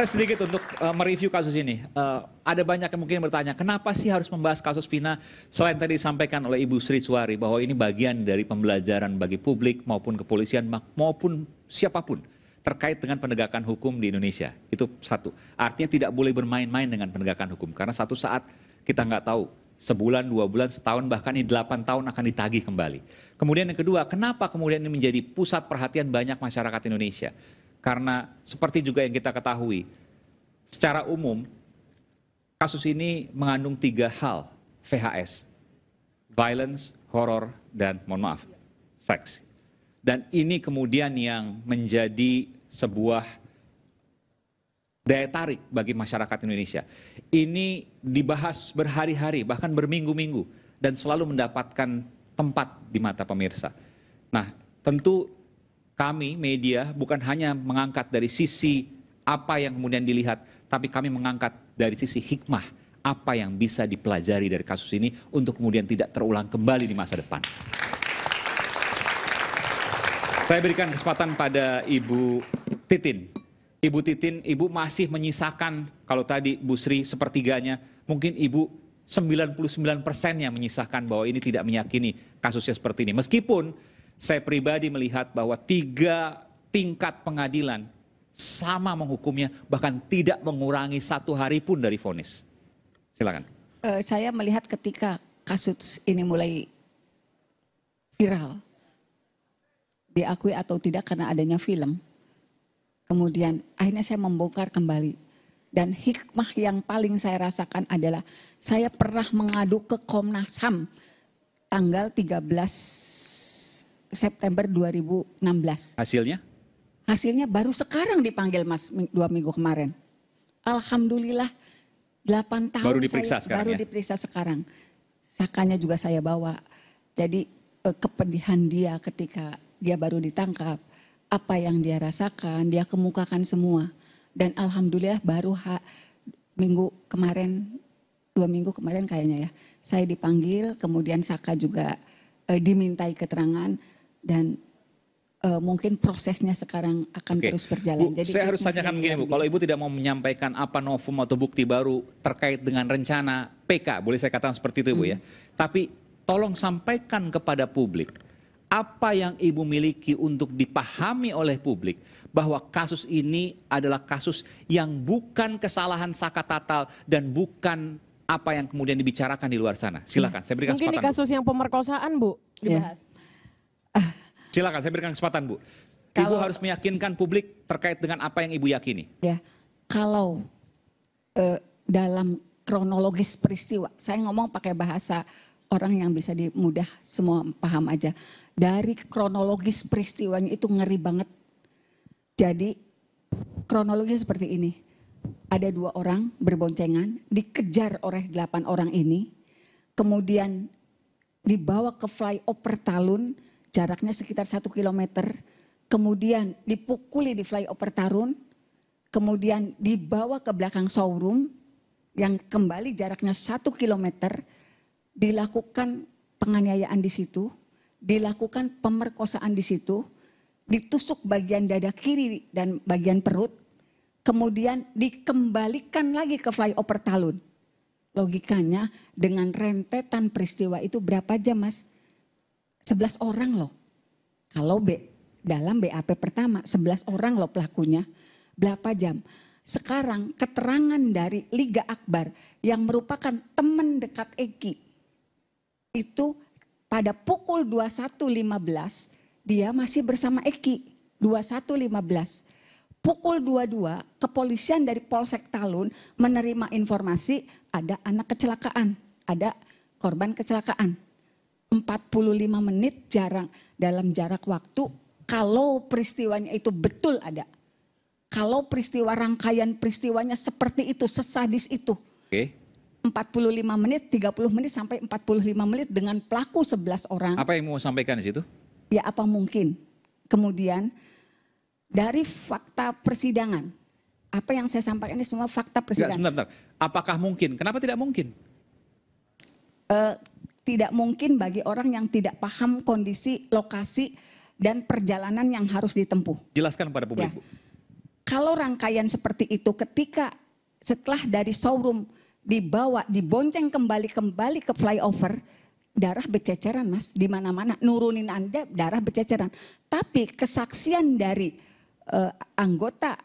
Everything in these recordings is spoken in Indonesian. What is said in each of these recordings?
Saya sedikit untuk uh, mereview kasus ini. Uh, ada banyak yang mungkin bertanya, kenapa sih harus membahas kasus Vina selain tadi disampaikan oleh Ibu Sri Suwari bahwa ini bagian dari pembelajaran bagi publik maupun kepolisian maupun siapapun terkait dengan penegakan hukum di Indonesia. Itu satu. Artinya tidak boleh bermain-main dengan penegakan hukum karena satu saat kita nggak tahu sebulan, dua bulan, setahun, bahkan ini delapan tahun akan ditagih kembali. Kemudian yang kedua, kenapa kemudian ini menjadi pusat perhatian banyak masyarakat Indonesia? Karena seperti juga yang kita ketahui, secara umum kasus ini mengandung tiga hal VHS, violence, horror, dan mohon maaf, seks. Dan ini kemudian yang menjadi sebuah daya tarik bagi masyarakat Indonesia. Ini dibahas berhari-hari, bahkan berminggu-minggu, dan selalu mendapatkan tempat di mata pemirsa. Nah, tentu kami media bukan hanya mengangkat dari sisi apa yang kemudian dilihat, tapi kami mengangkat dari sisi hikmah apa yang bisa dipelajari dari kasus ini untuk kemudian tidak terulang kembali di masa depan. Saya berikan kesempatan pada Ibu Titin. Ibu Titin, Ibu masih menyisakan kalau tadi Bu Sri sepertiganya, mungkin Ibu 99 persennya menyisakan bahwa ini tidak meyakini kasusnya seperti ini. Meskipun saya pribadi melihat bahwa tiga tingkat pengadilan sama menghukumnya, bahkan tidak mengurangi satu hari pun dari vonis. Silakan. Uh, saya melihat ketika kasus ini mulai viral, diakui atau tidak karena adanya film. Kemudian akhirnya saya membongkar kembali. Dan hikmah yang paling saya rasakan adalah saya pernah mengadu ke Komnas HAM tanggal 13 September 2016. Hasilnya? Hasilnya baru sekarang dipanggil Mas dua minggu kemarin. Alhamdulillah 8 tahun baru diperiksa saya, sekarang baru ya? diperiksa sekarang. Sakanya juga saya bawa. Jadi eh, kepedihan dia ketika dia baru ditangkap, apa yang dia rasakan, dia kemukakan semua. Dan alhamdulillah baru ha, minggu kemarin dua minggu kemarin kayaknya ya. Saya dipanggil, kemudian Saka juga e, dimintai keterangan dan uh, mungkin prosesnya sekarang akan okay. terus berjalan. Bu, Jadi saya harus tanyakan begini Bu, kalau Ibu tidak mau menyampaikan apa novum atau bukti baru terkait dengan rencana PK, boleh saya katakan seperti itu Bu ya? hmm. ya. Tapi tolong sampaikan kepada publik apa yang Ibu miliki untuk dipahami oleh publik bahwa kasus ini adalah kasus yang bukan kesalahan Saka Tatal dan bukan apa yang kemudian dibicarakan di luar sana. Silakan, ya. saya berikan kesempatan. Mungkin di kasus Bu. yang pemerkosaan, Bu, iya. dibahas. Ya. Silakan, saya berikan kesempatan Bu. Kalau, Ibu harus meyakinkan publik terkait dengan apa yang Ibu yakini. Ya, kalau eh, dalam kronologis peristiwa, saya ngomong pakai bahasa orang yang bisa dimudah semua paham aja. Dari kronologis peristiwanya itu ngeri banget. Jadi kronologis seperti ini. Ada dua orang berboncengan, dikejar oleh delapan orang ini. Kemudian dibawa ke flyover Talun, jaraknya sekitar satu kilometer, kemudian dipukuli di flyover Tarun, kemudian dibawa ke belakang showroom yang kembali jaraknya satu kilometer, dilakukan penganiayaan di situ, dilakukan pemerkosaan di situ, ditusuk bagian dada kiri dan bagian perut, kemudian dikembalikan lagi ke flyover Talun. Logikanya dengan rentetan peristiwa itu berapa jam mas? 11 orang loh. Kalau B, dalam BAP pertama 11 orang loh pelakunya. Berapa jam? Sekarang keterangan dari Liga Akbar yang merupakan teman dekat Eki itu pada pukul 21.15 dia masih bersama Eki 21.15. Pukul 22 kepolisian dari Polsek Talun menerima informasi ada anak kecelakaan, ada korban kecelakaan 45 menit jarang dalam jarak waktu kalau peristiwanya itu betul ada. Kalau peristiwa rangkaian peristiwanya seperti itu, sesadis itu. Oke. Okay. 45 menit, 30 menit sampai 45 menit dengan pelaku 11 orang. Apa yang mau sampaikan di situ? Ya apa mungkin. Kemudian dari fakta persidangan, apa yang saya sampaikan ini semua fakta persidangan. Ya, sebentar, sebentar. Apakah mungkin? Kenapa tidak mungkin? Uh, tidak mungkin bagi orang yang tidak paham kondisi lokasi dan perjalanan yang harus ditempuh. Jelaskan kepada publik. Ya. Kalau rangkaian seperti itu ketika setelah dari showroom dibawa dibonceng kembali kembali ke flyover darah bececeran mas di mana mana nurunin anda darah bececeran tapi kesaksian dari uh, anggota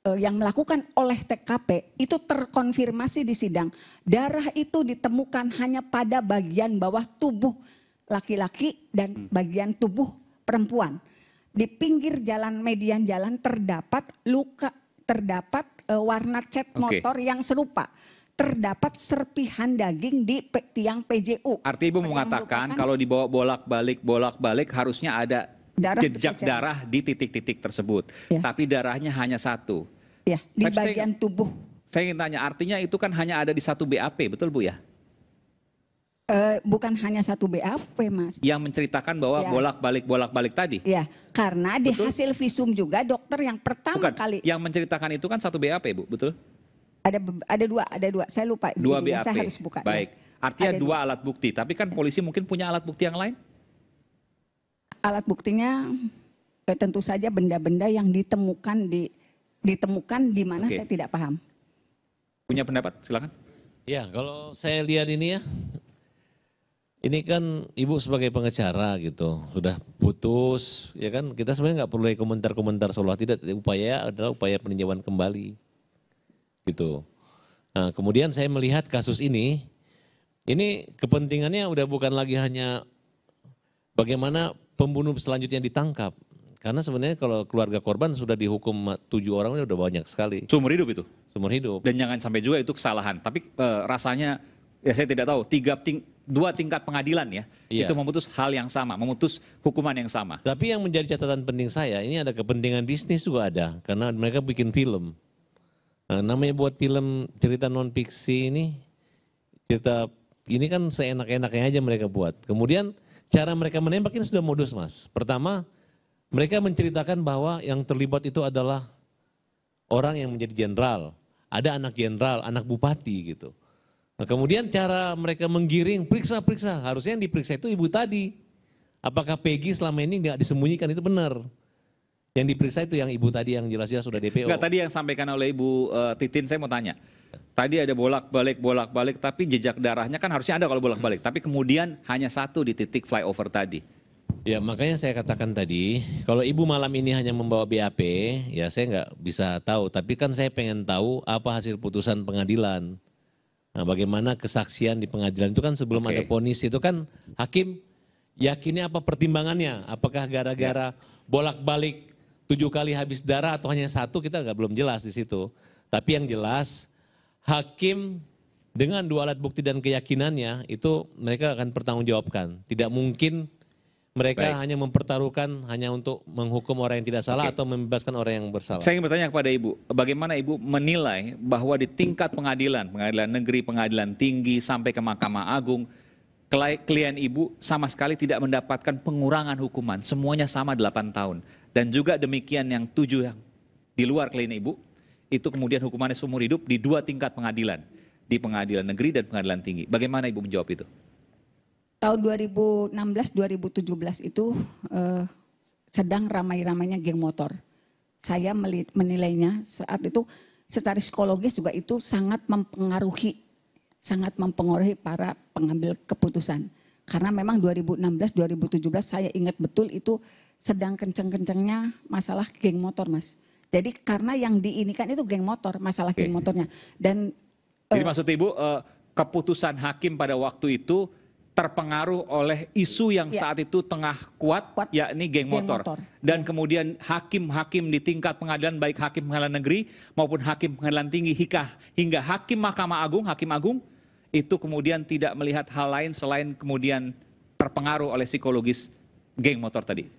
Eh, yang melakukan oleh TKP itu terkonfirmasi di sidang. Darah itu ditemukan hanya pada bagian bawah tubuh laki-laki dan hmm. bagian tubuh perempuan. Di pinggir jalan median jalan terdapat luka, terdapat uh, warna cat motor yang serupa. Terdapat serpihan daging di pe, tiang PJU. Arti Ibu mengatakan kalau dibawa bolak-balik, bolak-balik harusnya ada darah jejak berceceran. darah di titik-titik tersebut. Ya. Tapi darahnya hanya satu. Ya, di Tapi bagian saya, tubuh. Saya ingin tanya, artinya itu kan hanya ada di satu BAP, betul Bu ya? E, bukan hanya satu BAP, Mas. Yang menceritakan bahwa ya. bolak-balik bolak-balik tadi. Iya, karena di betul? hasil visum juga dokter yang pertama bukan, kali yang menceritakan itu kan satu BAP, Bu, betul? Ada ada dua, ada dua. Saya lupa. Dua BAP. Saya harus buka. Baik. Ya. Artinya dua, dua alat bukti, tapi kan ya. polisi mungkin punya alat bukti yang lain? alat buktinya eh, tentu saja benda-benda yang ditemukan di ditemukan di mana okay. saya tidak paham. Punya pendapat, silakan. Ya, kalau saya lihat ini ya, ini kan ibu sebagai pengecara gitu, sudah putus, ya kan kita sebenarnya nggak perlu komentar-komentar seolah tidak upaya adalah upaya peninjauan kembali, gitu. Nah, kemudian saya melihat kasus ini, ini kepentingannya udah bukan lagi hanya bagaimana pembunuh selanjutnya ditangkap. Karena sebenarnya kalau keluarga korban sudah dihukum tujuh orang ini udah banyak sekali. Seumur hidup itu? Seumur hidup. Dan jangan sampai juga itu kesalahan. Tapi e, rasanya, ya saya tidak tahu, tiga ting, dua tingkat pengadilan ya, iya. itu memutus hal yang sama, memutus hukuman yang sama. Tapi yang menjadi catatan penting saya, ini ada kepentingan bisnis juga ada. Karena mereka bikin film. Nah, namanya buat film cerita non-fiksi ini, cerita ini kan seenak-enaknya aja mereka buat. Kemudian Cara mereka menembak ini sudah modus mas. Pertama, mereka menceritakan bahwa yang terlibat itu adalah orang yang menjadi jenderal. Ada anak jenderal, anak bupati gitu. Nah, kemudian cara mereka menggiring, periksa-periksa. Harusnya yang diperiksa itu ibu tadi. Apakah Peggy selama ini nggak disembunyikan itu benar? Yang diperiksa itu yang ibu tadi yang jelas-jelas sudah DPO. Enggak, tadi yang sampaikan oleh Ibu uh, Titin saya mau tanya tadi ada bolak-balik, bolak-balik, tapi jejak darahnya kan harusnya ada kalau bolak-balik. Tapi kemudian hanya satu di titik flyover tadi. Ya makanya saya katakan tadi, kalau ibu malam ini hanya membawa BAP, ya saya nggak bisa tahu. Tapi kan saya pengen tahu apa hasil putusan pengadilan. Nah bagaimana kesaksian di pengadilan itu kan sebelum okay. ada ponis itu kan hakim yakini apa pertimbangannya? Apakah gara-gara ya. bolak-balik tujuh kali habis darah atau hanya satu kita nggak belum jelas di situ. Tapi yang jelas hakim dengan dua alat bukti dan keyakinannya itu mereka akan pertanggungjawabkan. Tidak mungkin mereka Baik. hanya mempertaruhkan hanya untuk menghukum orang yang tidak salah Oke. atau membebaskan orang yang bersalah. Saya ingin bertanya kepada Ibu, bagaimana Ibu menilai bahwa di tingkat pengadilan, pengadilan negeri, pengadilan tinggi sampai ke Mahkamah Agung, klien Ibu sama sekali tidak mendapatkan pengurangan hukuman, semuanya sama 8 tahun. Dan juga demikian yang tujuh yang di luar klien Ibu itu kemudian hukumannya seumur hidup di dua tingkat pengadilan, di pengadilan negeri dan pengadilan tinggi. Bagaimana Ibu menjawab itu? Tahun 2016-2017 itu eh, sedang ramai-ramainya geng motor. Saya menilainya saat itu secara psikologis juga itu sangat mempengaruhi sangat mempengaruhi para pengambil keputusan. Karena memang 2016 2017 saya ingat betul itu sedang kenceng-kencengnya masalah geng motor, Mas. Jadi karena yang diinikan itu geng motor, masalah okay. geng motornya. Dan Jadi uh, maksud Ibu uh, keputusan hakim pada waktu itu terpengaruh oleh isu yang ya. saat itu tengah kuat, kuat yakni geng, geng motor. motor. Dan ya. kemudian hakim-hakim di tingkat pengadilan baik hakim pengadilan negeri maupun hakim pengadilan tinggi hingga hingga hakim Mahkamah Agung, hakim agung itu kemudian tidak melihat hal lain selain kemudian terpengaruh oleh psikologis geng motor tadi.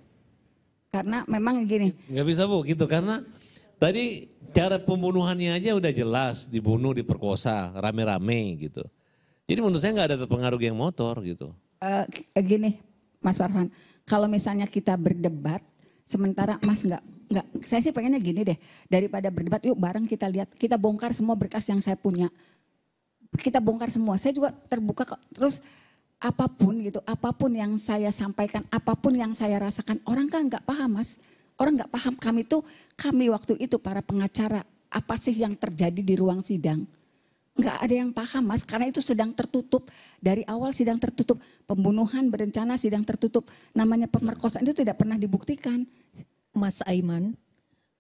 Karena memang gini. Gak bisa Bu, gitu karena Tadi cara pembunuhannya aja udah jelas, dibunuh, diperkosa, rame-rame gitu. Jadi menurut saya nggak ada terpengaruh geng motor gitu. Uh, gini, Mas Farhan, kalau misalnya kita berdebat, sementara Mas nggak nggak, saya sih pengennya gini deh, daripada berdebat, yuk bareng kita lihat, kita bongkar semua berkas yang saya punya, kita bongkar semua. Saya juga terbuka kok, terus apapun gitu, apapun yang saya sampaikan, apapun yang saya rasakan, orang kan nggak paham, Mas Orang nggak paham kami itu, kami waktu itu para pengacara, apa sih yang terjadi di ruang sidang? Nggak ada yang paham mas, karena itu sedang tertutup. Dari awal sidang tertutup, pembunuhan berencana sidang tertutup. Namanya pemerkosaan itu tidak pernah dibuktikan. Mas Aiman,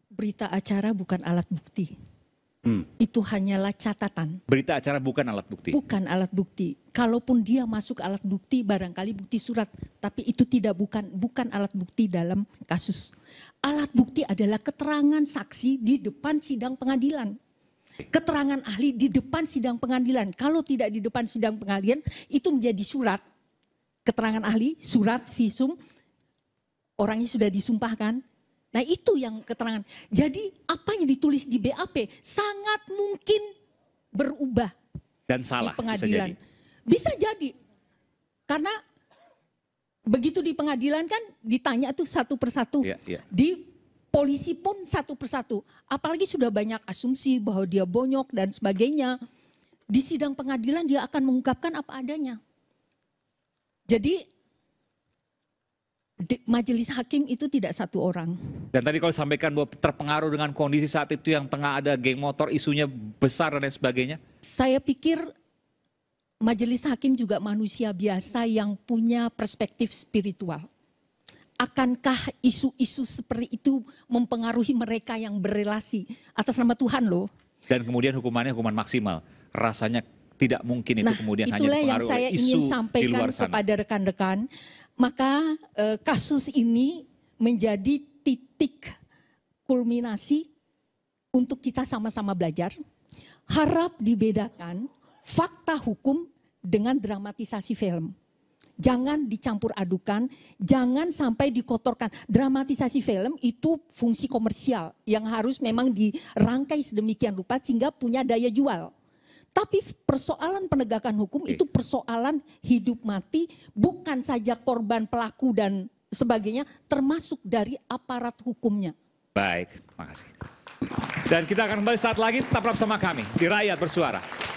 berita acara bukan alat bukti. Hmm. Itu hanyalah catatan. Berita acara bukan alat bukti. Bukan alat bukti. Kalaupun dia masuk alat bukti barangkali bukti surat, tapi itu tidak bukan bukan alat bukti dalam kasus. Alat bukti adalah keterangan saksi di depan sidang pengadilan. Keterangan ahli di depan sidang pengadilan. Kalau tidak di depan sidang pengadilan, itu menjadi surat. Keterangan ahli, surat visum, orangnya sudah disumpahkan, Nah itu yang keterangan. Jadi apa yang ditulis di BAP sangat mungkin berubah. Dan salah di pengadilan. Bisa jadi. Bisa jadi. Karena begitu di pengadilan kan ditanya tuh satu persatu. Ya, ya. Di polisi pun satu persatu. Apalagi sudah banyak asumsi bahwa dia bonyok dan sebagainya. Di sidang pengadilan dia akan mengungkapkan apa adanya. Jadi majelis hakim itu tidak satu orang. Dan tadi kalau sampaikan bahwa terpengaruh dengan kondisi saat itu yang tengah ada geng motor isunya besar dan lain sebagainya. Saya pikir majelis hakim juga manusia biasa yang punya perspektif spiritual. Akankah isu-isu seperti itu mempengaruhi mereka yang berrelasi atas nama Tuhan loh? Dan kemudian hukumannya hukuman maksimal. Rasanya tidak mungkin itu nah, kemudian itulah yang saya ingin sampaikan kepada rekan-rekan maka eh, kasus ini menjadi titik kulminasi untuk kita sama-sama belajar. Harap dibedakan fakta hukum dengan dramatisasi film. Jangan dicampur adukan, jangan sampai dikotorkan. Dramatisasi film itu fungsi komersial yang harus memang dirangkai sedemikian rupa sehingga punya daya jual. Tapi persoalan penegakan hukum okay. itu persoalan hidup mati, bukan saja korban pelaku dan sebagainya, termasuk dari aparat hukumnya. Baik, terima kasih. Dan kita akan kembali saat lagi, tetaplah bersama kami di Rakyat Bersuara.